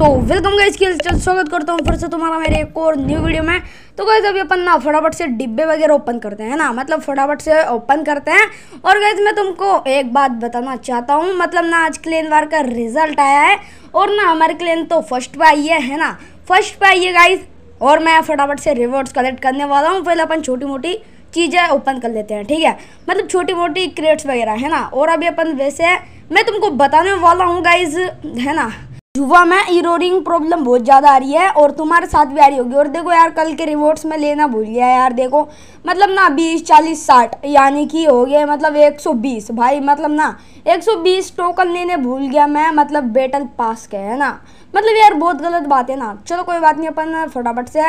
तो welcome guys के चल स्वागत करता हूँ फिर से तुम्हारा मेरे एक और न्यू वीडियो में तो गाइज अभी अपन ना फटाफट से डिब्बे वगैरह ओपन करते हैं ना मतलब फटाफट से ओपन करते हैं और गाइज मैं तुमको एक बात बताना चाहता हूँ मतलब ना आज क्लेन वार का रिजल्ट आया है और ना हमारे क्लेन तो फर्स्ट पे आई है, ना फर्स्ट पे आई है गाइज और मैं फटाफट से रिवॉर्ड्स कलेक्ट करने वाला हूँ पहले अपन छोटी मोटी चीज़ें ओपन कर लेते हैं ठीक है मतलब छोटी मोटी क्रेट्स वगैरह है ना और अभी अपन वैसे मैं तुमको बताने वाला हूँ गाइज है ना युवा में इरोरिंग प्रॉब्लम बहुत ज़्यादा आ रही है और तुम्हारे साथ भी आ रही होगी और देखो यार कल के रिवॉर्ड्स में लेना भूल गया यार देखो मतलब ना बीस चालीस साठ यानी कि हो गए मतलब एक सौ बीस भाई मतलब ना एक सौ बीस टोकन लेने भूल गया मैं मतलब बेटल पास के है ना मतलब यार बहुत गलत बात है ना चलो कोई बात नहीं अपन फटाफट से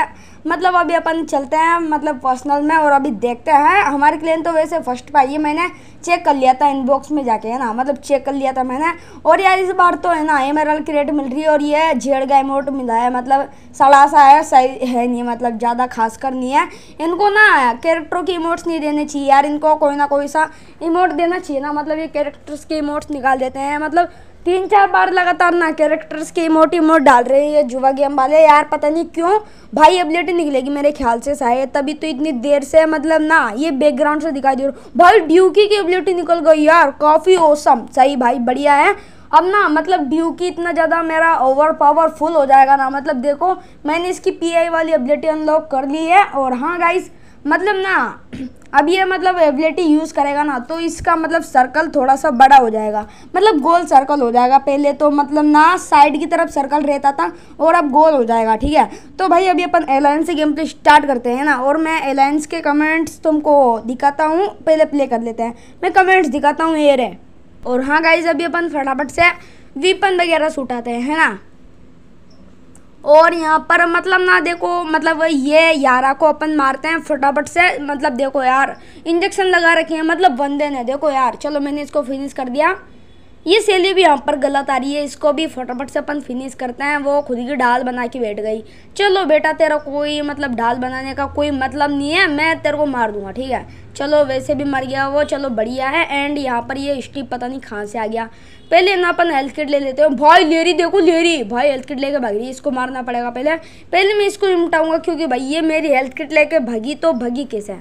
मतलब अभी अपन चलते हैं मतलब पर्सनल में और अभी देखते हैं हमारे क्लेन तो वैसे फर्स्ट पाई है मैंने चेक कर लिया था इनबॉक्स में जाके है ना मतलब चेक कर लिया था मैंने और यार इस बार तो है ना एमरल क्रेट मिल रही है और ये झेड़ का इमोट मिला है मतलब सड़ा सा है सही है नहीं मतलब ज़्यादा खास कर नहीं है इनको ना कैरेक्टरों की इमोट्स नहीं देने चाहिए यार इनको कोई ना कोई सा इमोट देना चाहिए ना मतलब ये कैरेक्टर्स के इमोट्स निकाल देते हैं मतलब तीन चार बार लगातार ना कैरेक्टर्स के इमोट इमोट डाल रहे हैं ये जुआ गेम वाले यार पता नहीं क्यों भाई एबिलिटी निकलेगी मेरे ख्याल से शायद तभी तो इतनी देर से मतलब ना ये बैकग्राउंड से दिखाई दे रहा भाई ड्यूकी की अपडेट निकल गई यार काफ़ी ओसम सही भाई बढ़िया है अब ना मतलब ड्यूकी इतना ज़्यादा मेरा ओवर पावरफुल हो जाएगा ना मतलब देखो मैंने इसकी पी वाली अपडेट अनलॉक कर ली है और हाँ गाइस मतलब ना अब ये मतलब एबिलिटी यूज़ करेगा ना तो इसका मतलब सर्कल थोड़ा सा बड़ा हो जाएगा मतलब गोल सर्कल हो जाएगा पहले तो मतलब ना साइड की तरफ सर्कल रहता था और अब गोल हो जाएगा ठीक है तो भाई अभी अपन एलायंस से गेम प्ले स्टार्ट करते हैं ना और मैं एलायंस के कमेंट्स तुमको दिखाता हूँ पहले प्ले कर लेते हैं मैं कमेंट्स दिखाता हूँ ये रे और हाँ गाइज अभी अपन फटाफट से वीपन वगैरह सूटाते हैं है ना और यहाँ पर मतलब ना देखो मतलब ये यारा को अपन मारते हैं फटाफट से मतलब देखो यार इंजेक्शन लगा रखे हैं मतलब बंदे ने देखो यार चलो मैंने इसको फिनिश कर दिया ये सेली भी यहाँ पर गलत आ रही है इसको भी फटाफट से अपन फिनिश करते हैं वो खुद की ढाल बना के बैठ गई चलो बेटा तेरा कोई मतलब ढाल बनाने का कोई मतलब नहीं है मैं तेरे को मार दूंगा ठीक है चलो वैसे भी मर गया वो चलो बढ़िया है एंड यहाँ पर ये स्टीप पता नहीं कहाँ से आ गया पहले ना अपन हेल्थ किट ले लेते हैं भाई लेरी देखो लेरी भाई हेल्थ किट लेके भाग रही इसको मारना पड़ेगा पहले पहले मैं इसको निमटाऊँगा क्योंकि भाई ये मेरी हेल्थ किट लेके भागी तो भागी कैसे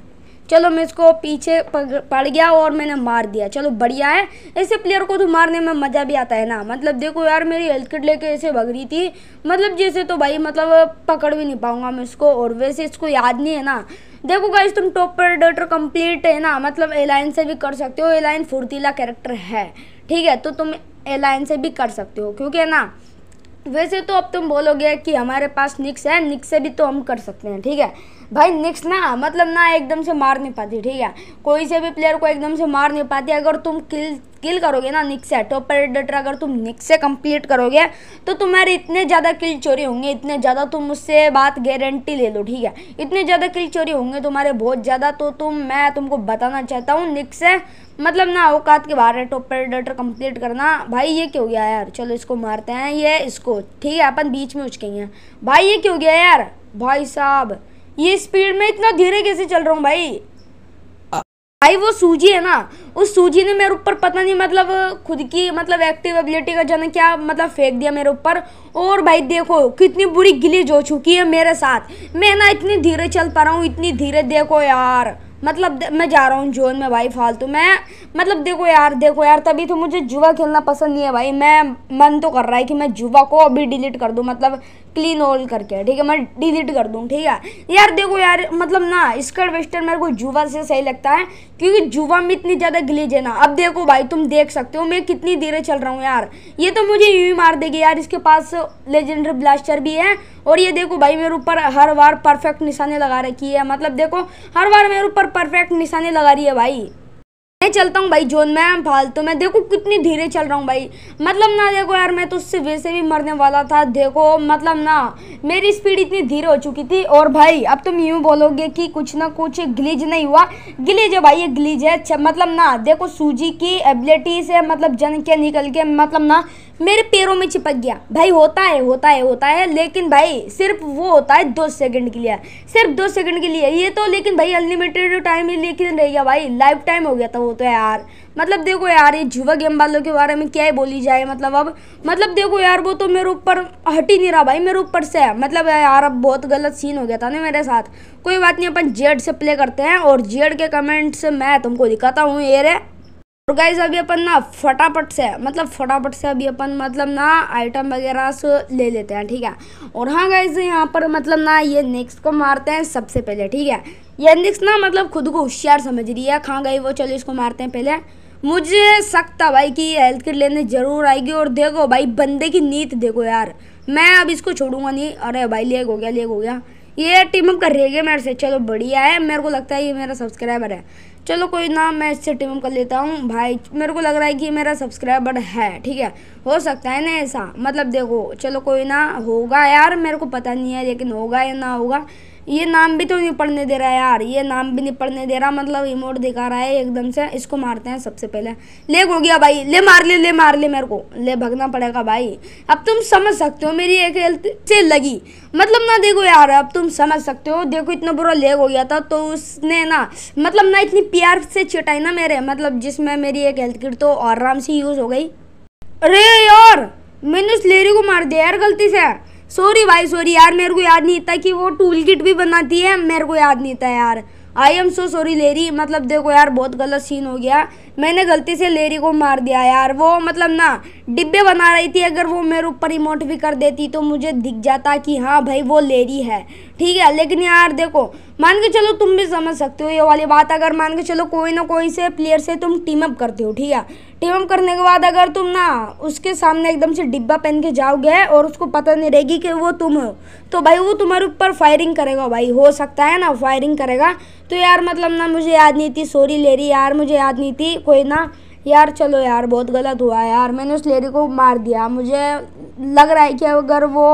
चलो मैं इसको पीछे पड़ गया और मैंने मार दिया चलो बढ़िया है ऐसे प्लेयर को तो मारने में मज़ा भी आता है ना मतलब देखो यार मेरी हेल्थ किट लेके ऐसे भग रही थी मतलब जैसे तो भाई मतलब पकड़ भी नहीं पाऊंगा मैं इसको और वैसे इसको याद नहीं है ना देखो गाइज तुम टॉप प्रेडेटर कंप्लीट है ना मतलब एलाइन से भी कर सकते हो एलाइन फुर्तीला कैरेक्टर है ठीक है तो तुम एलाइन से भी कर सकते हो क्योंकि है ना वैसे तो अब तुम बोलोगे कि हमारे पास निक्स है निक्स से भी तो हम कर सकते हैं ठीक है भाई निक्स ना मतलब ना एकदम से मार नहीं पाती ठीक है कोई से भी प्लेयर को एकदम से मार नहीं पाती अगर तुम किल किल करोगे ना निक से टॉप प्रेडेटर अगर तुम निक से कंप्लीट करोगे तो तुम्हारे इतने ज़्यादा किल चोरी होंगे इतने ज़्यादा तुम उससे बात गारंटी ले लो ठीक है इतने ज़्यादा किल चोरी होंगे तुम्हारे बहुत ज़्यादा तो तुम मैं तुमको बताना चाहता हूँ निक से मतलब ना औकात के बाहर है टॉप प्रेडेटर कंप्लीट करना भाई ये क्यों गया यार चलो इसको मारते हैं ये इसको ठीक है अपन बीच में उचकेंगे भाई ये क्यों गया यार भाई साहब ये स्पीड में इतना धीरे कैसे चल रहा हूँ भाई भाई वो सूजी है ना उस सूजी ने मेरे ऊपर पता नहीं मतलब खुद की मतलब एक्टिव एबिलिटी का जाना क्या मतलब फेंक दिया मेरे ऊपर और भाई देखो कितनी बुरी गिलीज हो चुकी है मेरे साथ मैं ना इतनी धीरे चल पा रहा हूँ इतनी धीरे देखो यार मतलब मैं जा रहा हूँ जोन में भाई फालतू मैं मतलब देखो यार देखो यार तभी तो मुझे जुआ खेलना पसंद नहीं है भाई मैं मन तो कर रहा है कि मैं जुआ को अभी डिलीट कर दूँ मतलब क्लीन ऑल करके ठीक है मैं डिलीट कर दूँ ठीक है यार देखो यार मतलब ना स्कर्ट वेस्टर्न मेरे को जुआ से सही लगता है क्योंकि जुआ में इतनी ज़्यादा ग्लीज है ना अब देखो भाई तुम देख सकते हो मैं कितनी देर चल रहा हूँ यार ये तो मुझे यूँ ही मार देगी यार इसके पास लेजेंडर ब्लास्टर भी है और ये देखो भाई मेरे ऊपर हर बार परफेक्ट निशाने लगा रखी है मतलब देखो हर बार मेरे ऊपर परफेक्ट निशाने लगा रही है भाई मैं चलता हूँ भाई जोन में फालतू में देखो कितनी धीरे चल रहा हूँ भाई मतलब ना देखो यार मैं तो उससे वैसे भी मरने वाला था देखो मतलब ना मेरी स्पीड इतनी धीरे हो चुकी थी और भाई अब तुम यूँ बोलोगे कि कुछ ना कुछ ग्लिज नहीं हुआ ग्लिज है भाई ये ग्लिज है मतलब ना देखो सूजी की एबिलिटी से मतलब जन के निकल के मतलब ना मेरे पैरों में चिपक गया भाई होता है होता है होता है लेकिन भाई सिर्फ वो होता है दो सेकंड के लिए सिर्फ दो सेकंड के लिए ये तो लेकिन भाई अनलिमिटेड टाइम ही लेकिन रह गया भाई लाइफ टाइम हो गया था वो होता तो है यार मतलब देखो यार ये जुवा गेम वालों के बारे में क्या ही बोली जाए मतलब अब मतलब देखो यार वो तो मेरे ऊपर हट ही नहीं रहा भाई मेरे ऊपर से मतलब यार अब बहुत गलत सीन हो गया था ना मेरे साथ कोई बात नहीं अपन जेड से प्ले करते हैं और जेड के कमेंट से मैं तुमको दिखाता हूँ ये रे और तो गाइज अभी अपन ना फटाफट से मतलब फटाफट से अभी अपन मतलब ना आइटम वगैरह से ले लेते हैं ठीक है और हाँ गाइज यहाँ पर मतलब ना ये नेक्स्ट को मारते हैं सबसे पहले ठीक है ये नेक्स्ट ना मतलब खुद को होशियार समझ रही है खा हाँ गई वो चलो इसको मारते हैं पहले मुझे सकता भाई कि हेल्थ किट लेने ज़रूर आएगी और देखो भाई बंदे की नीत देखो यार मैं अब इसको छोड़ूंगा नहीं अरे भाई लेक हो गया लेक हो गया ये टीम अप का रेगे मेरे से चलो बढ़िया है मेरे को लगता है ये मेरा सब्सक्राइबर है चलो कोई ना मैं इससे टीम कर लेता हूँ भाई मेरे को लग रहा है कि मेरा सब्सक्राइबर है ठीक है हो सकता है ना ऐसा मतलब देखो चलो कोई ना होगा यार मेरे को पता नहीं है लेकिन होगा या ना होगा ये नाम भी तो नहीं पढ़ने दे रहा है यार ये नाम भी नहीं पढ़ने दे रहा मतलब इमोट दिखा रहा है एकदम से इसको मारते हैं सबसे पहले ले हो गया भाई ले मार ले ले मार ले मेरे को ले भगना पड़ेगा भाई अब तुम समझ सकते हो मेरी एक हेल्थ से लगी मतलब ना देखो यार अब तुम समझ सकते हो देखो इतना बुरा लेग हो गया था तो उसने ना मतलब ना इतनी प्यार से चिटाई ना मेरे मतलब जिसमें मेरी एक हेल्थ किट तो आराम से यूज़ हो गई अरे यार मैंने उस लेरी को मार दिया यार गलती से सॉरी भाई सॉरी यार मेरे को याद नहीं था कि वो टूल किट भी बनाती है मेरे को याद नहीं था यार आई एम सो सॉरी लेरी मतलब देखो यार बहुत गलत सीन हो गया मैंने गलती से लेरी को मार दिया यार वो मतलब ना डिब्बे बना रही थी अगर वो मेरे ऊपर इमोट भी कर देती तो मुझे दिख जाता कि हाँ भाई वो लेरी है ठीक है लेकिन यार देखो मान के चलो तुम भी समझ सकते हो ये वाली बात अगर मान के चलो कोई ना कोई से प्लेयर से तुम टीम अप करते हो ठीक है टीम अप करने के बाद अगर तुम ना उसके सामने एकदम से डिब्बा पहन के जाओगे और उसको पता नहीं रहेगी कि वो तुम हो तो भाई वो तुम्हारे ऊपर फायरिंग करेगा भाई हो सकता है ना फायरिंग करेगा तो यार मतलब ना मुझे याद नहीं थी सॉरी लेरी यार मुझे याद नहीं थी कोई ना यार चलो यार बहुत गलत हुआ यार मैंने उस लेडी को मार दिया मुझे लग रहा है कि अगर वो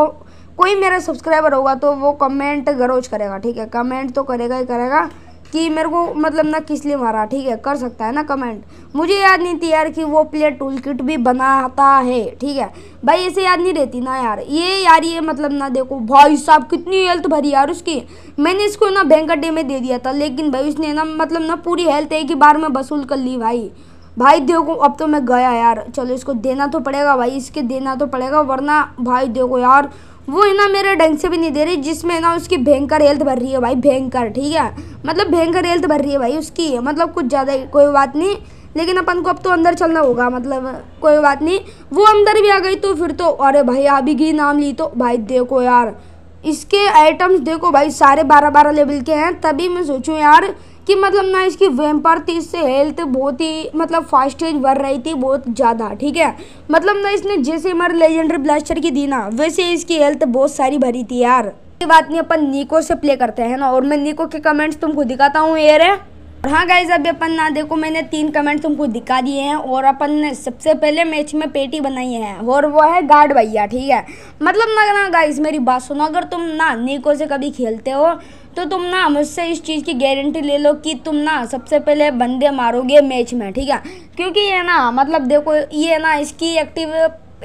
कोई मेरा सब्सक्राइबर होगा तो वो कमेंट गरोज करेगा ठीक है कमेंट तो करेगा ही करेगा कि मेरे को मतलब ना किस लिए मारा ठीक है कर सकता है ना कमेंट मुझे याद नहीं थी यार कि वो प्लेयर टूल किट भी बनाता है ठीक है भाई ऐसे याद नहीं रहती ना यार ये यार ये मतलब ना देखो भाई साहब कितनी हेल्थ भरी यार उसकी मैंने इसको ना बैंक अड्डे में दे दिया था लेकिन भाई उसने ना मतलब ना पूरी हेल्थ एक ही बार में वसूल कर ली भाई भाई देखो अब तो मैं गया यार चलो इसको देना तो पड़ेगा भाई इसके देना तो पड़ेगा वरना भाई देखो यार वो है ना मेरे ढंग से भी नहीं दे रही जिसमें ना उसकी भयंकर हेल्थ भर रही है भाई भयंकर ठीक है मतलब भयंकर हेल्थ भर रही है भाई उसकी मतलब कुछ ज़्यादा कोई बात नहीं लेकिन अपन को अब तो अंदर चलना होगा मतलब कोई बात नहीं वो अंदर भी आ गई तो फिर तो अरे भाई अभी की नाम ली तो भाई देखो यार इसके आइटम्स देखो भाई सारे बारह बारह लेवल के हैं तभी मैं सोचूँ यार कि मतलब ना इसकी वेम्पर थी इससे हेल्थ बहुत ही मतलब फास्ट एज बढ़ रही थी बहुत ज़्यादा ठीक है मतलब ना इसने जैसे हमारे लेजेंडरी ब्लास्टर की दी ना वैसे इसकी हेल्थ बहुत सारी भरी थी यार ये बात नहीं अपन निको से प्ले करते हैं ना और मैं निको के कमेंट्स तुमको दिखाता हूँ ये रे हाँ गाइज अभी अपन ना देखो मैंने तीन कमेंट तुमको दिखा दिए हैं और अपन ने सबसे पहले मैच में पेटी बनाई है और वो है गार्ड भैया ठीक है मतलब ना ना गाइज मेरी बात सुनो अगर तुम ना निको से कभी खेलते हो तो तुम ना मुझसे इस चीज़ की गारंटी ले लो कि तुम ना सबसे पहले बंदे मारोगे मैच में ठीक है क्योंकि ये ना मतलब देखो ये ना इसकी एक्टिव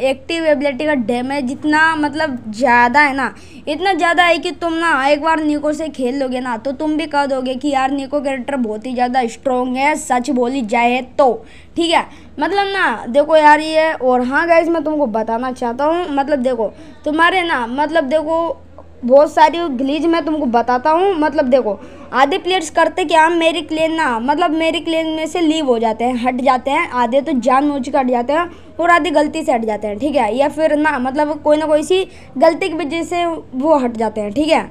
एक्टिव एबिलिटी का डैमेज जितना मतलब ज़्यादा है ना इतना ज़्यादा है कि तुम ना एक बार निको से खेल लोगे ना तो तुम भी कह दोगे कि यार निको कैरेक्टर बहुत ही ज़्यादा स्ट्रॉन्ग है सच बोली जाए तो ठीक है मतलब ना देखो यार ये और हाँ गाइज मैं तुमको बताना चाहता हूँ मतलब देखो तुम्हारे ना मतलब देखो बहुत सारी ग्लीज मैं तुमको बताता हूँ मतलब देखो आधे प्लेयर्स करते क्या हाँ, मेरी क्लेन ना मतलब मेरी क्लेन में से लीव हो जाते हैं हट जाते हैं आधे तो जान मूझ के हट जाते हैं और आधे गलती से हट जाते हैं ठीक है या फिर ना मतलब कोई ना कोई सी गलती की वजह से वो हट जाते हैं ठीक है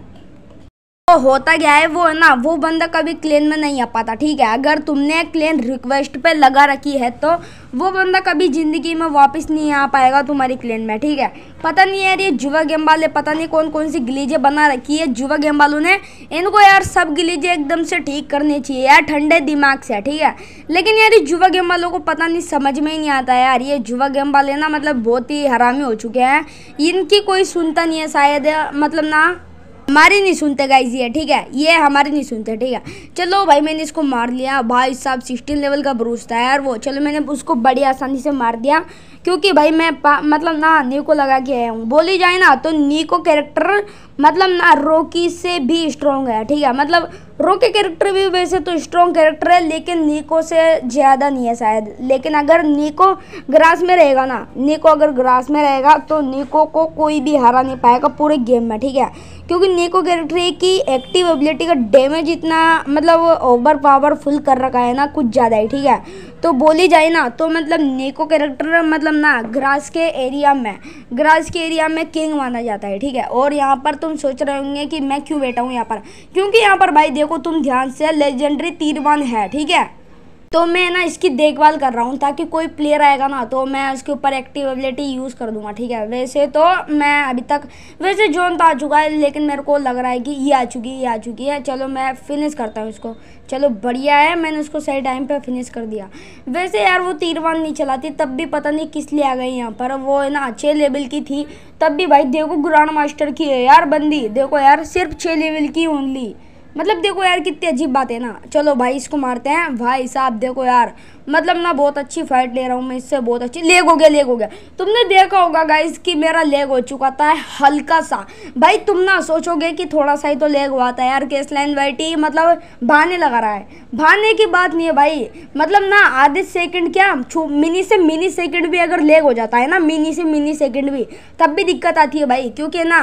होता क्या है वो ना वो बंदा कभी क्लेन में नहीं आ पाता ठीक है अगर तुमने क्लेन रिक्वेस्ट पे लगा रखी है तो वो बंदा कभी ज़िंदगी में वापस नहीं आ पाएगा तुम्हारी क्लेन में ठीक है पता नहीं यार ये जुवा गेम वाले पता नहीं कौन कौन सी गिलीजे बना रखी है जुवा गेम वालों ने इनको यार सब गलीजे एकदम से ठीक करने चाहिए यार ठंडे दिमाग से ठीक है लेकिन यार ये जुवा गेम वालों को पता नहीं समझ में ही नहीं आता यार ये जुवा गेम वाले ना मतलब बहुत ही हरामी हो चुके हैं इनकी कोई सुनता नहीं है शायद मतलब ना हमारी नहीं सुनते गाइज ये ठीक है ये हमारी नहीं सुनते ठीक है चलो भाई मैंने इसको मार लिया भाई साहब सिक्सटीन लेवल का ब्रूस था यार वो चलो मैंने उसको बड़ी आसानी से मार दिया क्योंकि भाई मैं मतलब ना नी को लगा के आया हूँ बोली जाए ना तो नी को कैरेक्टर मतलब ना रोकी से भी स्ट्रॉन्ग है ठीक है मतलब रो के कैरेक्टर भी वैसे तो स्ट्रॉन्ग कैरेक्टर है लेकिन नीको से ज़्यादा नहीं है शायद लेकिन अगर नीको ग्रास में रहेगा ना नीको अगर ग्रास में रहेगा तो नीको को कोई भी हरा नहीं पाएगा पूरे गेम में ठीक है क्योंकि नीको कैरेक्टर की एक्टिव एबिलिटी का डैमेज इतना मतलब ओवर पावरफुल कर रखा है ना कुछ ज़्यादा ही ठीक है तो बोली जाए ना तो मतलब नीको कैरेक्टर मतलब ना ग्रास के एरिया में ग्रास के एरिया में किंग माना जाता है ठीक है और यहाँ पर तुम सोच रहे होंगे कि मैं क्यों बैठा हूँ यहाँ पर क्योंकि यहाँ पर भाई देखो को तुम ध्यान से लेजेंडरी तीरवान है ठीक है तो मैं ना इसकी देखभाल कर रहा हूँ ताकि कोई प्लेयर आएगा ना तो मैं उसके ऊपर एक्टिव एबिलिटी यूज़ कर दूंगा ठीक है वैसे तो मैं अभी तक वैसे जोन तो आ चुका है लेकिन मेरे को लग रहा है कि ये आ चुकी है ये आ चुकी है चलो मैं फिनिश करता हूँ इसको चलो बढ़िया है मैंने उसको सही टाइम पर फिनिश कर दिया वैसे यार वो तीरवान नहीं चलाती तब भी पता नहीं किस लिए आ गई यहाँ पर वो है ना छः लेवल की थी तब भी भाई देखो ग्रांड मास्टर की है यार बंदी देखो यार सिर्फ छः लेवल की ओनली मतलब देखो यार कितनी अजीब बात है ना चलो भाई इसको मारते हैं भाई साहब देखो यार मतलब ना बहुत अच्छी फाइट ले रहा हूँ मैं इससे बहुत अच्छी लेग हो गया लेग हो गया तुमने देखा होगा गाइज कि मेरा लेग हो चुका था हल्का सा भाई तुम ना सोचोगे कि थोड़ा सा ही तो लेग हुआ था यार केस लाइन वाइटी मतलब भाने लगा रहा है भाने की बात नहीं है भाई मतलब ना आधे सेकंड क्या मिनी से मिनी सेकंड भी अगर लेग हो जाता है ना मिनी से मिनी सेकंड भी तब भी दिक्कत आती है भाई क्योंकि ना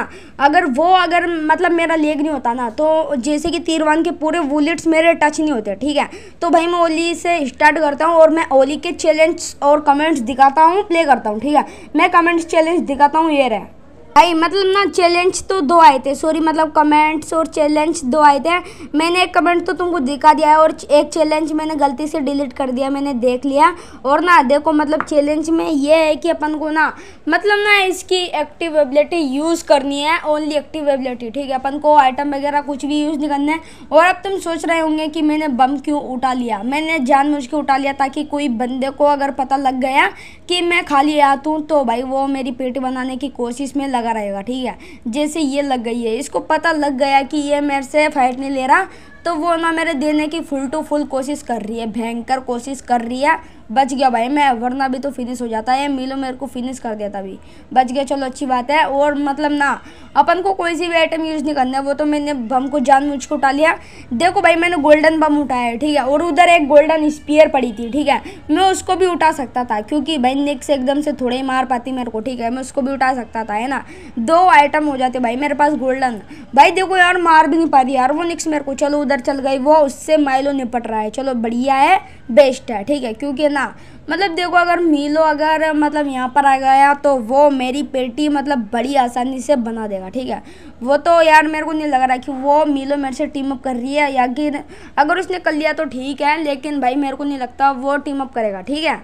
अगर वो अगर मतलब मेरा लेग नहीं होता ना तो जैसे कि तीरवान के पूरे वुलेट्स मेरे टच नहीं होते ठीक है तो भाई मैं ओली से स्टार्ट करता हूँ और मैं ओली के चैलेंज और कमेंट्स दिखाता हूँ प्ले करता हूँ ठीक है मैं कमेंट्स चैलेंज दिखाता हूँ ये रहा भाई मतलब ना चैलेंज तो दो आए थे सॉरी मतलब कमेंट्स और चैलेंज दो आए थे मैंने एक कमेंट तो तुमको दिखा दिया है और एक चैलेंज मैंने गलती से डिलीट कर दिया मैंने देख लिया और ना देखो मतलब चैलेंज में ये है कि अपन को ना मतलब ना इसकी एक्टिव एबिलिटी यूज़ करनी है ओनली एक्टिव एबिलिटी ठीक है अपन को आइटम वगैरह कुछ भी यूज़ नहीं करना है और अब तुम सोच रहे होंगे कि मैंने बम क्यों उठा लिया मैंने जान के उठा लिया ताकि कोई बंदे को अगर पता लग गया कि मैं खाली आता हूँ तो, तो भाई वो मेरी पेट बनाने की कोशिश में लगा लगा रहेगा ठीक है जैसे ये लग गई है इसको पता लग गया कि ये मेरे से फाइट नहीं ले रहा तो वो ना मेरे देने की फुल टू फुल कोशिश कर रही है भयंकर कोशिश कर रही है बच गया भाई मैं वरना भी तो फिनिश हो जाता है मिलो मेरे को फिनिश कर देता भी बच गया चलो अच्छी बात है और मतलब ना अपन को कोई सी भी आइटम यूज़ नहीं करना है वो तो मैंने बम को जान मुझ को उठा लिया देखो भाई मैंने गोल्डन बम उठाया है ठीक है और उधर एक गोल्डन स्पीयर पड़ी थी ठीक है मैं उसको भी उठा सकता था क्योंकि भाई नेक से एकदम से थोड़े ही मार पाती मेरे को ठीक है मैं उसको भी उठा सकता था है ना दो आइटम हो जाते भाई मेरे पास गोल्डन भाई देखो यार मार भी नहीं पा रही यार वो निक्स मेरे को चलो उधर चल गई वो उससे माइलो निपट रहा है चलो बढ़िया है बेस्ट है ठीक है क्योंकि ना मतलब देखो अगर मीलो अगर मतलब यहाँ पर आ गया तो वो मेरी पेटी मतलब बड़ी आसानी से बना देगा ठीक है वो तो यार मेरे को नहीं लग रहा कि वो मीलो मेरे से टीम अप कर रही है या कि अगर उसने कर लिया तो ठीक है लेकिन भाई मेरे को नहीं लगता वो टीम अप करेगा ठीक है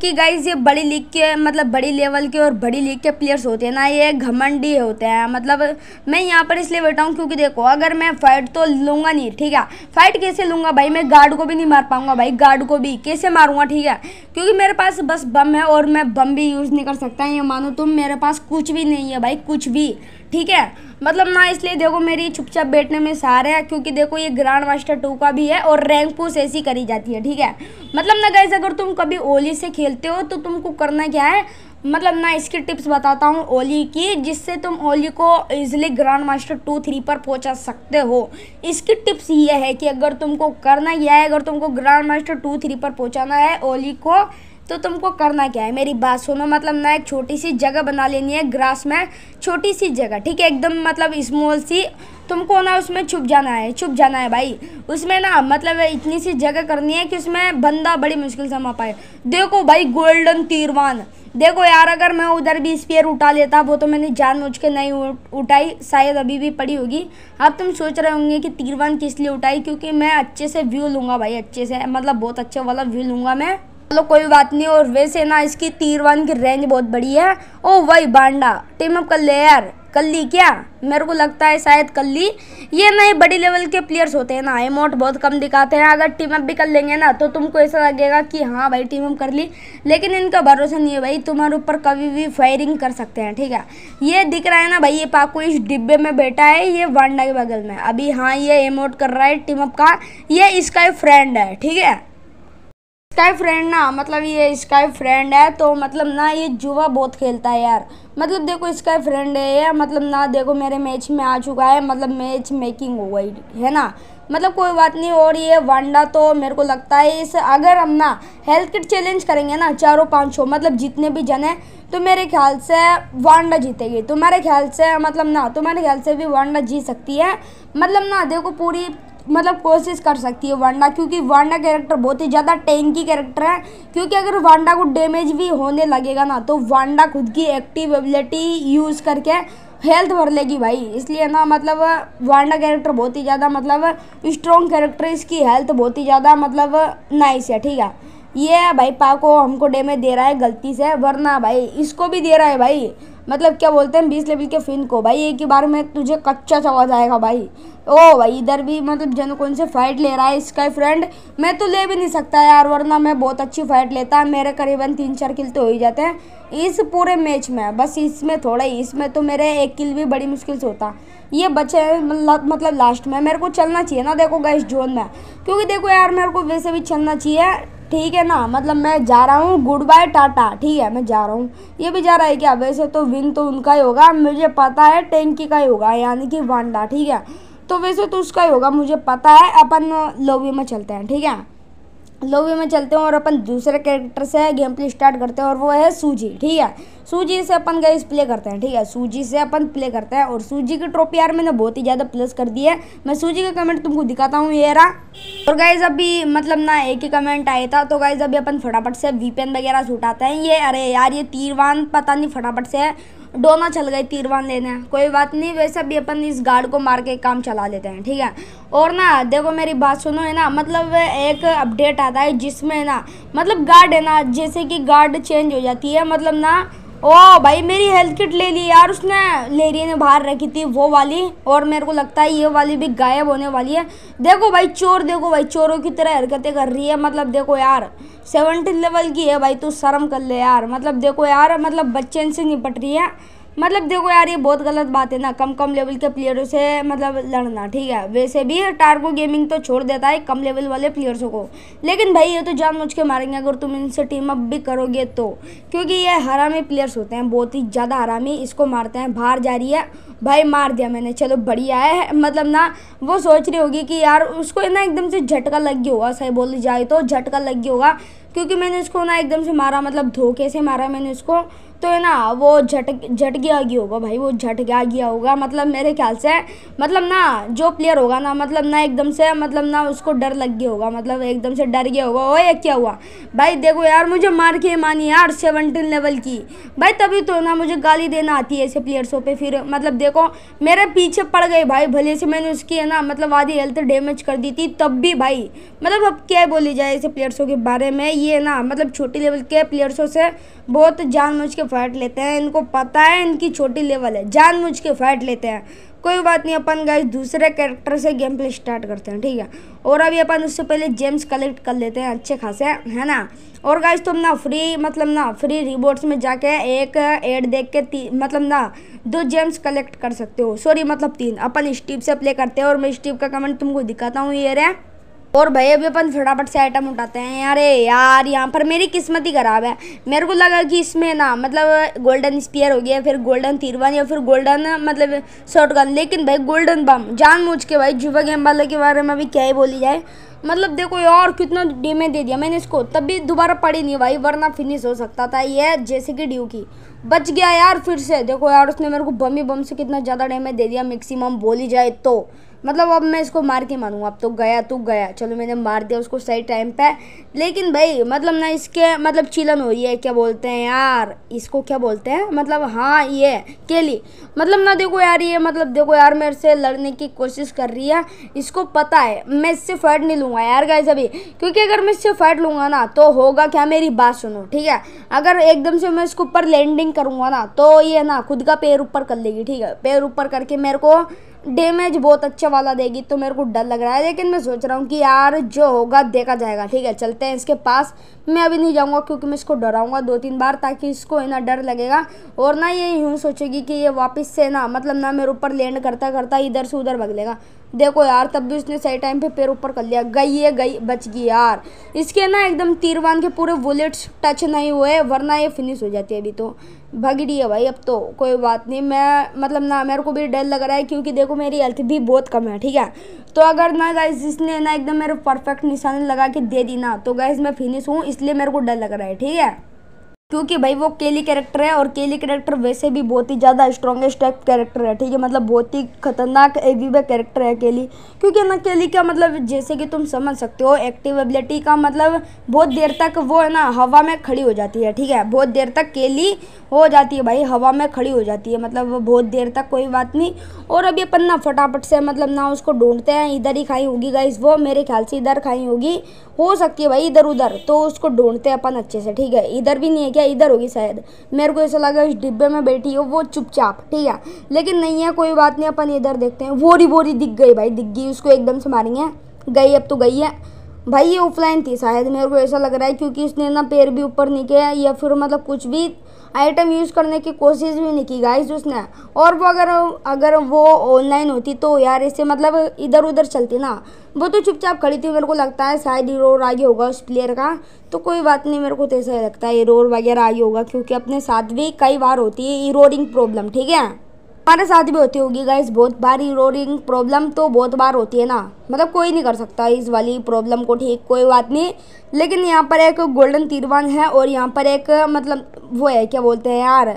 कि गाइज ये बड़ी लीग के मतलब बड़ी लेवल के और बड़ी लीग के प्लेयर्स होते हैं ना ये घमंडी होते हैं मतलब मैं यहाँ पर इसलिए बैठा हूँ क्योंकि देखो अगर मैं फाइट तो लूँगा नहीं ठीक है फाइट कैसे लूँगा भाई मैं गार्ड को भी नहीं मार पाऊँगा भाई गार्ड को भी कैसे मारूँगा ठीक है क्योंकि मेरे पास बस बम है और मैं बम भी यूज़ नहीं कर सकता ये मानो तुम मेरे पास कुछ भी नहीं है भाई कुछ भी ठीक है मतलब ना इसलिए देखो मेरी चुपचाप बैठने में सहार है क्योंकि देखो ये ग्रांड मास्टर टू का भी है और रैंक पुश ऐसी करी जाती है ठीक है मतलब ना गैस अगर तुम कभी ओली से खेलते हो तो तुमको करना क्या है मतलब ना इसकी टिप्स बताता हूँ ओली की जिससे तुम ओली को easily grand master two three पर पहुँचा सकते हो इसकी टिप्स ये है कि अगर तुमको करना यह है अगर तुमको ग्रांड मास्टर टू थ्री पर पहुँचाना है ओली को तो तुमको करना क्या है मेरी बात सुनो मतलब ना एक छोटी सी जगह बना लेनी है ग्रास में छोटी सी जगह ठीक है एकदम मतलब स्मॉल सी तुमको ना उसमें छुप जाना है छुप जाना है भाई उसमें ना मतलब इतनी सी जगह करनी है कि उसमें बंदा बड़ी मुश्किल से मा पाए देखो भाई गोल्डन तीरवान देखो यार अगर मैं उधर भी स्पेयर उठा लेता वो तो मैंने जानबूझ के नहीं उठाई शायद अभी भी पड़ी होगी अब तुम सोच रहे होंगे कि तीरवान किस लिए उठाई क्योंकि मैं अच्छे से व्यू लूँगा भाई अच्छे से मतलब बहुत अच्छे वाला व्यू लूँगा मैं चलो कोई बात नहीं और वैसे ना इसकी तीर वन की रेंज बहुत बड़ी है ओ वही बांडा टीम अप का लेयर कल्ली क्या मेरे को लगता है शायद कल्ली ये नए बड़ी लेवल के प्लेयर्स होते हैं ना एमोट बहुत कम दिखाते हैं अगर टीम अप भी कर लेंगे ना तो तुमको ऐसा लगेगा कि हाँ भाई टीम अप कर ली लेकिन इनका भरोसा नहीं है भाई तुम्हारे ऊपर कभी भी फायरिंग कर सकते हैं ठीक है ये दिख रहा है ना भाई ये पाकू इस डिब्बे में बैठा है ये वांडा के बगल में अभी हाँ ये एमोट कर रहा है टीम अप का ये इसका फ्रेंड है ठीक है स्काई फ्रेंड ना मतलब ये स्काई फ्रेंड है तो मतलब ना ये जुआ बहुत खेलता है यार मतलब देखो इसका फ्रेंड है ये मतलब ना देखो मेरे मैच में आ चुका है मतलब मैच मेकिंग हो गई है ना मतलब कोई बात नहीं और ये वांडा तो मेरे को लगता है इस अगर हम ना हेल्थ किट चैलेंज करेंगे ना चारों पाँच छो मतलब जितने भी जन हैं तो मेरे ख्याल से वांडा जीतेगी तुम्हारे ख्याल से मतलब ना तुम्हारे ख्याल से भी वांडा जीत सकती है मतलब ना देखो पूरी मतलब कोशिश कर सकती है वांडा क्योंकि वांडा कैरेक्टर बहुत ही ज़्यादा टैंकी कैरेक्टर है क्योंकि अगर वांडा को डैमेज भी होने लगेगा ना तो वांडा खुद की एक्टिव एबिलिटी यूज़ करके हेल्थ भर लेगी भाई इसलिए ना मतलब वांडा कैरेक्टर बहुत ही ज़्यादा मतलब स्ट्रॉन्ग कैरेक्टर इसकी हेल्थ बहुत ही ज़्यादा मतलब नाइस है ठीक है ये भाई पा को हमको डैमेज दे रहा है गलती से वरना भाई इसको भी दे रहा है भाई मतलब क्या बोलते हैं बीस लेवल के फिन को भाई एक ही बार में तुझे कच्चा चवा आएगा भाई ओ भाई इधर भी मतलब जन कौन से फाइट ले रहा है इसका फ्रेंड मैं तो ले भी नहीं सकता यार वरना मैं बहुत अच्छी फाइट लेता मेरे करीबन तीन चार किल तो हो ही जाते हैं इस पूरे मैच में बस इसमें थोड़ा ही इसमें तो मेरे एक किल भी बड़ी मुश्किल से होता ये बचे मतलब मतलब लास्ट में मेरे को चलना चाहिए ना देखो गैस जोन में क्योंकि देखो यार मेरे को वैसे भी चलना चाहिए ठीक है ना मतलब मैं जा रहा हूँ गुड बाय टाटा ठीक है मैं जा रहा हूँ ये भी जा रहा है क्या वैसे तो विन तो उनका ही होगा मुझे पता है टेंकी का ही होगा यानी कि वांडा ठीक है तो वैसे तो उसका ही होगा मुझे पता है अपन लोबी में चलते हैं ठीक है लोवे में चलते हैं और अपन दूसरे कैरेक्टर से गेम प्ले स्टार्ट करते हैं और वो है सूजी ठीक है सूजी से अपन गाइस प्ले करते हैं ठीक है सूजी से अपन प्ले करते हैं और सूजी की ट्रॉफी यार मैंने बहुत ही ज़्यादा प्लस कर दी है मैं सूजी का कमेंट तुमको दिखाता हूँ ये रहा और गाइज अभी मतलब ना एक ही कमेंट आया था तो गाइज अभी अपन फटाफट से वीपेन वगैरह छुटाते हैं ये अरे यार ये तीरवान पता नहीं फटाफट से है डोना चल गई तीरवान लेने कोई बात नहीं वैसे भी अपन इस गार्ड को मार के काम चला लेते हैं ठीक है और ना देखो मेरी बात सुनो है ना मतलब एक अपडेट आता है जिसमें ना मतलब गार्ड है ना जैसे कि गार्ड चेंज हो जाती है मतलब ना ओ भाई मेरी हेल्थ किट ले ली यार उसने लेरिया ने बाहर रखी थी वो वाली और मेरे को लगता है ये वाली भी गायब होने वाली है देखो भाई चोर देखो भाई चोरों की तरह हरकतें कर रही है मतलब देखो यार सेवनटीन लेवल की है भाई तू शर्म कर ले यार मतलब देखो यार मतलब बच्चे से निपट रही है मतलब देखो यार ये बहुत गलत बात है ना कम कम लेवल के प्लेयरों से मतलब लड़ना ठीक है वैसे भी टार्गो गेमिंग तो छोड़ देता है कम लेवल वाले प्लेयर्सों को लेकिन भाई ये तो जान मुझ के मारेंगे अगर तुम इनसे टीम अप भी करोगे तो क्योंकि ये हरामी प्लेयर्स होते हैं बहुत ही ज़्यादा हरामी इसको मारते हैं बाहर जा रही है भाई मार दिया मैंने चलो बढ़िया है मतलब ना वो सोच रही होगी कि यार उसको ना एकदम से झटका लग गया होगा सही बोली जाए तो झटका लग गया होगा क्योंकि मैंने उसको ना एकदम से मारा मतलब धोखे से मारा मैंने उसको तो है ना वो झट झट गया गया होगा भाई वो झट गया गया होगा मतलब मेरे ख्याल से मतलब ना जो प्लेयर होगा ना मतलब ना एकदम से मतलब ना उसको डर लग गया होगा मतलब एकदम से डर गया होगा ओए क्या हुआ भाई देखो यार मुझे मार के मानी यार सेवनटीन लेवल की भाई तभी तो ना मुझे गाली देना आती है ऐसे प्लेयर्सों पर फिर मतलब देखो मेरे पीछे पड़ गए भाई भले से मैंने उसकी है ना मतलब आधी हेल्थ डैमेज कर दी थी तब भी भाई मतलब अब क्या बोली जाए ऐसे प्लेयर्सों के बारे में ये ना मतलब छोटी लेवल के प्लेयर्सों से बहुत जानबूझ के फाइट लेते हैं इनको पता है इनकी छोटी लेवल है जानबूझ के फाइट लेते हैं कोई बात नहीं अपन गाइस दूसरे कैरेक्टर से गेम प्ले स्टार्ट करते हैं ठीक है और अभी अपन उससे पहले जेम्स कलेक्ट कर लेते हैं अच्छे खासे है ना और गाइस तुम ना फ्री मतलब ना फ्री रिबोर्ट्स में जाके एक एड देख के मतलब ना दो जेम्स कलेक्ट कर सकते हो सॉरी मतलब तीन अपन स्टीव से प्ले करते हैं और मैं स्टीव का कमेंट तुमको दिखाता हूँ ये रहा और भाई अभी अपन फटाफट से आइटम उठाते हैं यार यार यहाँ पर मेरी किस्मत ही ख़राब है मेरे को लगा कि इसमें ना मतलब गोल्डन स्पीयर हो गया फिर गोल्डन तीरवान या फिर गोल्डन मतलब शॉर्ट गन लेकिन भाई गोल्डन बम जानबूझ के भाई जुवा गेम वाले के बारे में अभी क्या ही बोली जाए मतलब देखो यार कितना डेमेज दे दिया मैंने इसको तब भी दोबारा पड़ी नहीं भाई वरना फिनिश हो सकता था ये जैसे कि ड्यू की बच गया यार फिर से देखो यार उसने मेरे को बम ही बम से कितना ज़्यादा डेमेज दे दिया मैक्सिमम बोली जाए तो मतलब अब मैं इसको मार के मारूंगा अब तो गया तो गया चलो मैंने मार दिया उसको सही टाइम पे लेकिन भाई मतलब ना इसके मतलब चिलन हो रही है क्या बोलते हैं यार इसको क्या बोलते हैं मतलब हाँ ये केली मतलब ना देखो यार ये मतलब देखो यार मेरे से लड़ने की कोशिश कर रही है इसको पता है मैं इससे फाइट नहीं लूँगा यार गाइस अभी क्योंकि अगर मैं इससे फाइट लूँगा ना तो होगा क्या मेरी बात सुनो ठीक है अगर एकदम से मैं इसके ऊपर लैंडिंग करूँगा ना तो ये ना खुद का पैर ऊपर कर लेगी ठीक है पैर ऊपर करके मेरे को डैमेज बहुत अच्छा वाला देगी तो मेरे को डर लग रहा है लेकिन मैं सोच रहा हूँ कि यार जो होगा देखा जाएगा ठीक है चलते हैं इसके पास मैं अभी नहीं जाऊँगा क्योंकि मैं इसको डराऊँगा दो तीन बार ताकि इसको है ना डर लगेगा और ना ये यूँ सोचेगी कि ये वापस से ना मतलब ना मेरे ऊपर लैंड करता करता इधर से उधर भग लेगा देखो यार तब भी उसने सही टाइम पे पैर ऊपर कर लिया गई है गई बच गई यार इसके ना एकदम तीरवान के पूरे बुलेट्स टच नहीं हुए वरना ये फिनिश हो जाती है अभी तो भगड़ी है भाई अब तो कोई बात नहीं मैं मतलब ना मेरे को भी डर लग रहा है क्योंकि देखो मेरी हेल्थ भी बहुत कम है ठीक है तो अगर ना गाइज इसने ना एकदम मेरे परफेक्ट निशान लगा के दे दी ना तो गाइज मैं फिनिश हूँ इसलिए मेरे को डर लग रहा है ठीक है क्योंकि भाई वो केली कैरेक्टर है और केली कैरेक्टर वैसे भी बहुत ही ज़्यादा स्ट्रॉन्गेस्ट टाइप कैरेक्टर है ठीक है मतलब बहुत ही खतरनाक एवीवे कैरेक्टर है केली क्योंकि ना केली का मतलब जैसे कि तुम समझ सकते हो एक्टिव एबिलिटी का मतलब बहुत देर तक वो है ना हवा में खड़ी हो जाती है ठीक है बहुत देर तक केली हो जाती है भाई हवा में खड़ी हो जाती है मतलब बहुत देर तक कोई बात नहीं और अभी अपन ना फटाफट से मतलब ना उसको ढूंढते हैं इधर ही खाई होगी गाइस वो मेरे ख्याल से इधर खाई होगी हो सकती है भाई इधर उधर तो उसको ढूंढते हैं अपन अच्छे से ठीक है इधर भी नहीं है या इधर होगी शायद मेरे को ऐसा लगा इस डिब्बे में बैठी हो वो चुपचाप ठीक है लेकिन नहीं है कोई बात नहीं अपन इधर देखते हैं वोरी वोरी दिख गई भाई दिख गई उसको एकदम से मारेंगे गई अब तो गई है भाई ये ऑफलाइन थी शायद मेरे को ऐसा लग रहा है क्योंकि इसने ना पैर भी ऊपर नहीं किया या फिर मतलब कुछ भी आइटम यूज़ करने की कोशिश भी नहीं की गाइस उसने और वो अगर अगर वो ऑनलाइन होती तो यार इससे मतलब इधर उधर चलती ना वो तो चुपचाप खड़ी थी मेरे को लगता है शायद रोर आगे होगा उस प्लेयर का तो कोई बात नहीं मेरे को तो ऐसा लगता है रोर वगैरह आगे होगा क्योंकि अपने साथ भी कई बार होती है रोरिंग प्रॉब्लम ठीक है हमारे साथ भी होती होगी गाइस बहुत भारी रोरिंग प्रॉब्लम तो बहुत बार होती है ना मतलब कोई नहीं कर सकता इस वाली प्रॉब्लम को ठीक कोई बात नहीं लेकिन यहाँ पर एक गोल्डन तीरवान है और यहाँ पर एक मतलब वो है क्या बोलते हैं यार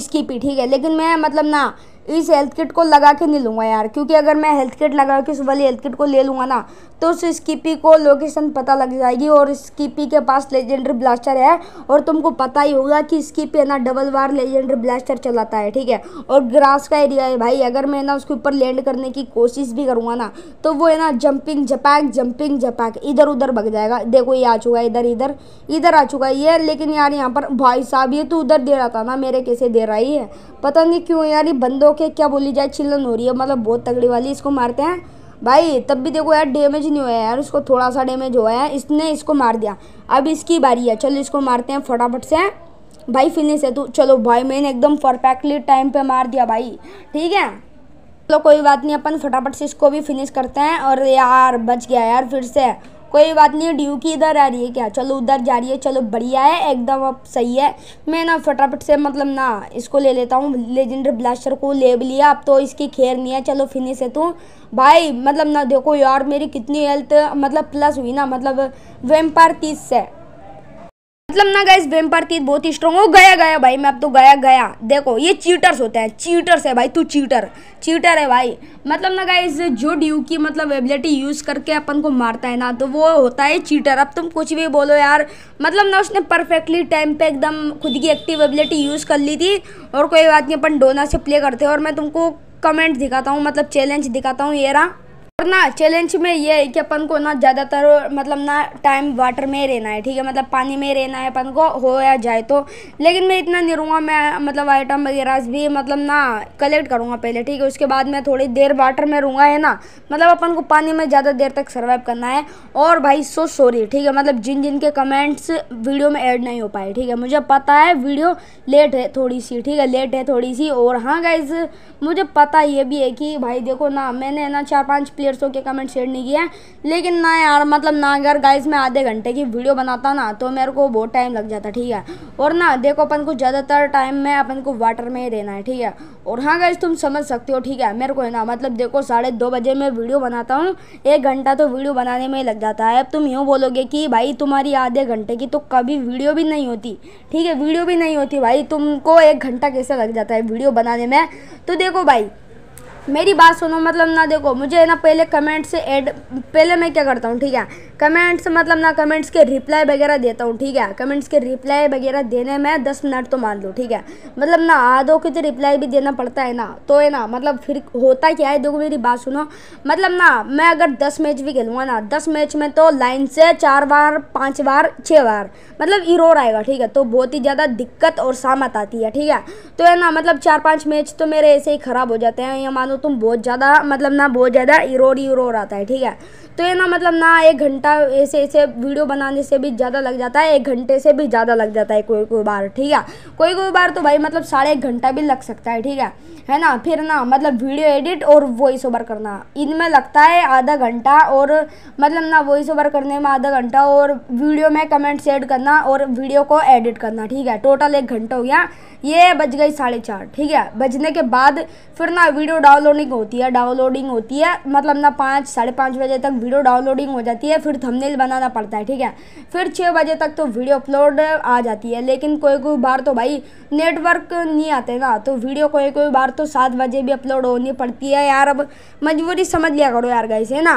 इसकी पी ठीक है लेकिन मैं मतलब ना इस हेल्थ किट को लगा के नहीं लूँगा यार क्योंकि अगर मैं हेल्थ किट लगा के उस वाली हेल्थ किट को ले लूँगा ना तो उस स्कीपी को लोकेशन पता लग जाएगी और स्कीपी के पास लेजेंडर ब्लास्टर है और तुमको पता ही होगा कि स्कीपी है ना डबल बार लेजेंडर ब्लास्टर चलाता है ठीक है और ग्रास का एरिया है भाई अगर मैं ना उसके ऊपर लैंड करने की कोशिश भी करूँगा ना तो वो है ना जंपिंग जपैक जंपिंग जपैक इधर उधर भग जाएगा देखो ये आ चुका है इधर इधर इधर आ चुका है ये लेकिन यार यहाँ पर भाई साहब ये तो उधर दे रहा था ना मेरे कैसे दे रहा ही है पता नहीं क्यों यार ये बंदों ओके क्या बोली जाए चिल्लन हो रही है मतलब बहुत तगड़ी वाली इसको मारते हैं भाई तब भी देखो यार डैमेज नहीं हुआ है यार उसको थोड़ा सा डैमेज हुआ है इसने इसको मार दिया अब इसकी बारी है चलो इसको मारते हैं फटाफट से भाई फिनिश है तो चलो भाई मैंने एकदम परफेक्टली टाइम पे मार दिया भाई ठीक है चलो कोई बात नहीं अपन फटाफट से इसको भी फिनिश करते हैं और यार बच गया यार फिर से कोई बात नहीं ड्यू की इधर आ रही है क्या चलो उधर जा रही है चलो बढ़िया है एकदम अब सही है मैं ना फटाफट से मतलब ना इसको ले लेता हूँ लेजेंडर ब्लास्टर को ले भी लिया अब तो इसकी खेर नहीं है चलो फिनिश है तू भाई मतलब ना देखो यार मेरी कितनी हेल्थ मतलब प्लस हुई ना मतलब वेम्पायर तीस से मतलब ना गाइस वेम्पायर तीर बहुत ही स्ट्रॉन्ग हो गया गया भाई मैं अब तो गया गया देखो ये चीटर्स होते हैं चीटर्स है भाई तू चीटर चीटर है भाई मतलब ना गाइस जो ड्यू की मतलब एबिलिटी यूज़ करके अपन को मारता है ना तो वो होता है चीटर अब तुम कुछ भी बोलो यार मतलब ना उसने परफेक्टली टाइम पे एकदम खुद की एक्टिव एबिलिटी यूज़ कर ली थी और कोई बात नहीं अपन डोना से प्ले करते और मैं तुमको कमेंट दिखाता हूँ मतलब चैलेंज दिखाता हूँ ये रहा पर ना चैलेंज में ये है कि अपन को ना ज़्यादातर मतलब ना टाइम वाटर में रहना है ठीक है मतलब पानी में रहना है अपन को हो या जाए तो लेकिन मैं इतना नहीं रहूँगा मैं मतलब आइटम वगैरह भी मतलब ना कलेक्ट करूँगा पहले ठीक है उसके बाद मैं थोड़ी देर वाटर में रहूँगा है ना मतलब अपन को पानी में ज़्यादा देर तक सर्वाइव करना है और भाई सो सॉरी ठीक है मतलब जिन जिन के कमेंट्स वीडियो में ऐड नहीं हो पाए ठीक है मुझे पता है वीडियो लेट है थोड़ी सी ठीक है लेट है थोड़ी सी और हाँ गाइज मुझे पता ये भी है कि भाई देखो ना मैंने ना चार पाँच प्लेट डेढ़ सौ के कमेंट शेयर नहीं किया लेकिन ना यार मतलब ना अगर गाइज मैं आधे घंटे की वीडियो बनाता ना तो मेरे को बहुत टाइम लग जाता ठीक है और ना देखो अपन को ज़्यादातर टाइम में अपन को वाटर में ही देना है ठीक है और हाँ गाइज तुम समझ सकते हो ठीक है मेरे को है ना मतलब देखो साढ़े दो बजे मैं वीडियो बनाता हूँ एक घंटा तो वीडियो बनाने में ही लग जाता है अब तुम यूँ बोलोगे कि भाई तुम्हारी आधे घंटे की तो कभी वीडियो भी नहीं होती ठीक है वीडियो भी नहीं होती भाई तुमको एक घंटा कैसे लग जाता है वीडियो बनाने में तो देखो भाई मेरी बात सुनो मतलब ना देखो मुझे ना पहले कमेंट से ऐड पहले मैं क्या करता हूँ ठीक है कमेंट्स मतलब ना कमेंट्स के रिप्लाई वगैरह देता हूँ ठीक है कमेंट्स के रिप्लाई वगैरह देने में दस मिनट तो मान लो ठीक है मतलब ना आधो की तो रिप्लाई भी देना पड़ता है ना तो है ना मतलब फिर होता क्या है देखो मेरी बात सुनो मतलब ना मैं अगर दस मैच भी खेलूँगा ना दस मैच में तो लाइन से चार बार पाँच बार छः बार मतलब इरोर आएगा ठीक है तो बहुत ही ज़्यादा दिक्कत और सामत आती है ठीक है तो है ना मतलब चार पाँच मैच तो मेरे ऐसे ही ख़राब हो जाते हैं या मानो तो तुम बहुत ज़्यादा मतलब ना बहुत ज़्यादा इरोर इरोर आता है ठीक है तो ये ना मतलब ना एक घंटा ऐसे ऐसे वीडियो बनाने से भी ज़्यादा लग जाता है एक घंटे से भी ज़्यादा लग जाता है कोई कोई बार ठीक है कोई कोई बार तो भाई मतलब साढ़े एक घंटा भी लग सकता है ठीक है है ना फिर ना मतलब वीडियो एडिट और वॉइस ओवर करना इनमें लगता है आधा घंटा और मतलब ना वॉइस ओवर करने में आधा घंटा और वीडियो में कमेंट्स एड करना और वीडियो को एडिट करना ठीक है टोटल एक घंटा हो गया ये बज गई साढ़े चार ठीक है बजने के बाद फिर ना वीडियो डाउन डाउनलोडिंग होती है डाउनलोडिंग होती है मतलब ना पाँच साढ़े पाँच बजे तक वीडियो डाउनलोडिंग हो जाती है फिर थंबनेल बनाना पड़ता है ठीक है फिर छः बजे तक तो वीडियो अपलोड आ जाती है लेकिन कोई कोई बार तो भाई नेटवर्क नहीं आते ना तो वीडियो कोई कोई बार तो सात बजे भी अपलोड होनी पड़ती है यार अब मजबूरी समझ लिया करो यार गई है ना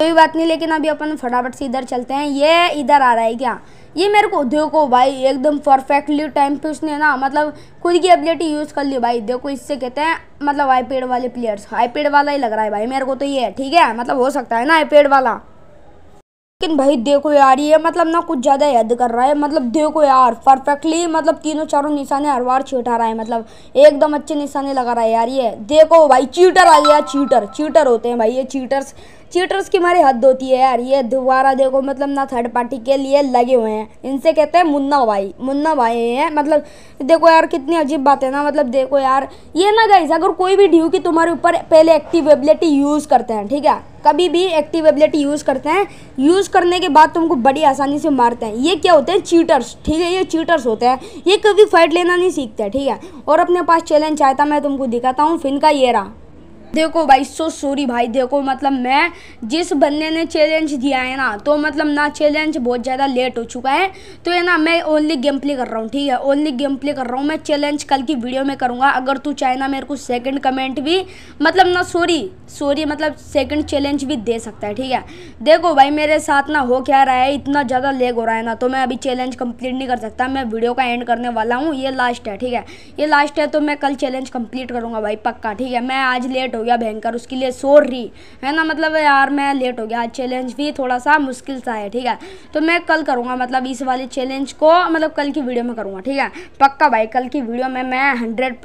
कोई बात नहीं लेकिन अभी अपन फटाफट से इधर चलते हैं ये इधर आ रहा है क्या ये मेरे को देखो भाई एकदम परफेक्टली टाइम पे उसने ना मतलब खुद की एबिलिटी यूज़ कर ली भाई देखो इससे कहते हैं मतलब आईपैड वाले प्लेयर्स आईपैड वाला ही लग रहा है भाई मेरे को तो ये है ठीक है मतलब हो सकता है ना आईपैड वाला लेकिन भाई देखो यार ये मतलब ना कुछ ज़्यादा याद कर रहा है मतलब देखो यार परफेक्टली मतलब तीनों चारों निशाने हर बार आ रहा है मतलब एकदम अच्छे निशाने लगा रहा है यार ये देखो भाई चीटर आ गया चीटर चीटर होते हैं भाई ये चीटर्स चीटर्स की हमारी हद होती है यार ये दोबारा देखो मतलब ना थर्ड पार्टी के लिए लगे हुए हैं इनसे कहते हैं मुन्ना भाई मुन्ना भाई हैं मतलब देखो यार कितनी अजीब बात है ना मतलब देखो यार ये ना गई अगर कोई भी ड्यू की तुम्हारे ऊपर पहले एक्टिव एबिलिटी यूज़ करते हैं ठीक है कभी भी एक्टिव एबिलिटी यूज़ करते हैं यूज़ करने के बाद तुमको बड़ी आसानी से मारते हैं ये क्या होते हैं चीटर्स ठीक है ये चीटर्स होते हैं ये कभी फाइट लेना नहीं सीखते ठीक है और अपने पास चैलेंज चाहता मैं तुमको दिखाता हूँ फिन का ये रहा देखो भाई सो सॉरी भाई देखो मतलब मैं जिस बंदे ने चैलेंज दिया है ना तो मतलब ना चैलेंज बहुत ज़्यादा लेट हो चुका है तो है ना मैं ओनली गेम प्ले कर रहा हूँ ठीक है ओनली गेम प्ले कर रहा हूँ मैं चैलेंज कल की वीडियो में करूँगा अगर तू चाहे ना मेरे को सेकंड कमेंट भी मतलब ना सॉरी सॉरी मतलब सेकेंड चैलेंज भी दे सकता है ठीक है देखो भाई मेरे साथ ना हो क्या रहा है इतना ज़्यादा लेग हो रहा है ना तो मैं अभी चैलेंज कम्प्लीट नहीं कर सकता मैं वीडियो का एंड करने वाला हूँ ये लास्ट है ठीक है ये लास्ट है तो मैं कल चैलेंज कम्प्लीट करूँगा भाई पक्का ठीक है मैं आज लेट हो गया भयंकर उसके लिए सॉरी है ना मतलब यार मैं लेट हो गया चैलेंज भी थोड़ा सा मुश्किल सा है ठीक है तो मैं कल करूँगा मतलब इस वाले चैलेंज को मतलब कल की वीडियो में करूँगा ठीक है पक्का भाई कल की वीडियो में मैं हंड्रेड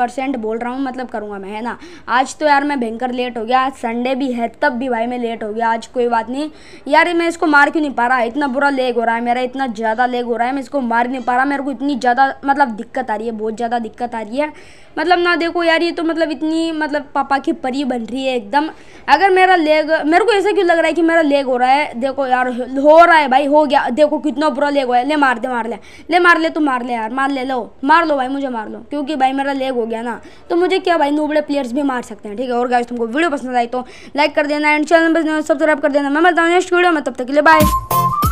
बोल रहा हूँ मतलब करूँगा मैं है ना आज तो यार मैं भयंकर लेट हो गया संडे भी है तब भी भाई मैं लेट हो गया आज कोई बात नहीं यार मैं इसको मार क्यों नहीं पा रहा इतना बुरा लेग हो रहा है मेरा इतना ज़्यादा लेग हो रहा है मैं इसको मार नहीं पा रहा मेरे को इतनी ज़्यादा मतलब दिक्कत आ रही है बहुत ज़्यादा दिक्कत आ रही है मतलब ना देखो यार ये तो मतलब इतनी मतलब पापा की परी की बन रही है एकदम अगर मेरा लेग मेरे को ऐसा क्यों लग रहा है कि मेरा लेग हो रहा है देखो यार हो रहा है भाई हो गया देखो कितना बुरा लेग हो है ले मार दे मार ले ले मार ले तो मार ले यार मार ले लो मार लो भाई मुझे मार लो क्योंकि भाई मेरा लेग हो गया ना तो मुझे क्या भाई नूबड़े प्लेयर्स भी मार सकते हैं ठीक है और गाइस तुमको वीडियो पसंद आई तो लाइक कर देना एंड चैनल पर सब्सक्राइब कर देना मैं बताऊँ नेक्स्ट वीडियो में तब तक के लिए बाय